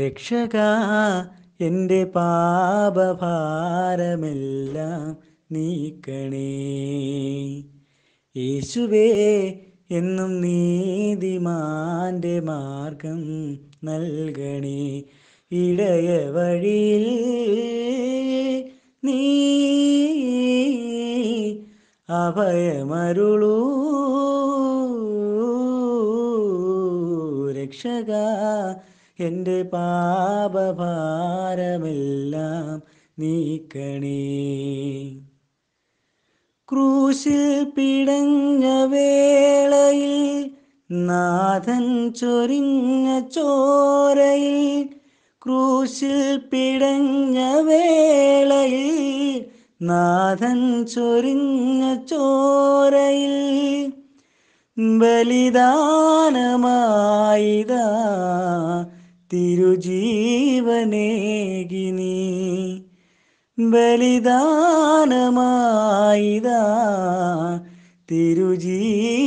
രക്ഷക എൻ്റെ പാപഭാരമെല്ലാം നീക്കണേ യേശുവേ എന്നും നീതിമാൻ്റെ മാർഗം നൽകണേ ഇടയ വഴിയിൽ നീ അഭയമരുളൂ രക്ഷക എൻ്റെ പാപഭാരമെല്ലാം നീക്കണേ ക്രൂശിൽ പിടഞ്ഞ വേളയിൽ നാഥൻ ചൊരിഞ്ഞ ചോരയിൽ ക്രൂശിൽ പിടഞ്ഞ വേളയിൽ നാഥൻ ചൊരിഞ്ഞ ചോരയിൽ ബലിദാനമായിതാ തിരുജീവനേകിനി നീ ബലിദാനമായിതാ തിരുജീവനേകി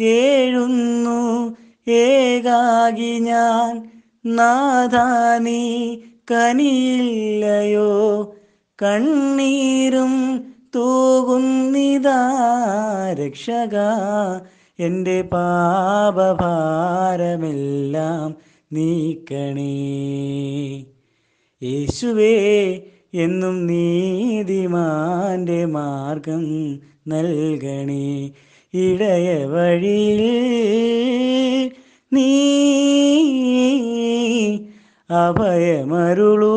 കേഴുന്നു ഏകാകി ഞാൻ നാഥാനി കനിയില്ലയോ കണ്ണീരും തൂകുന്നിതാ രക്ഷക എൻ്റെ പാപഭാരമെല്ലാം നീക്കണേ യേശുവേ എന്നും നീതിമാൻ്റെ മാർഗം നൽകണേ ഇടയ വഴിയിൽ നീ അഭയമരുളൂ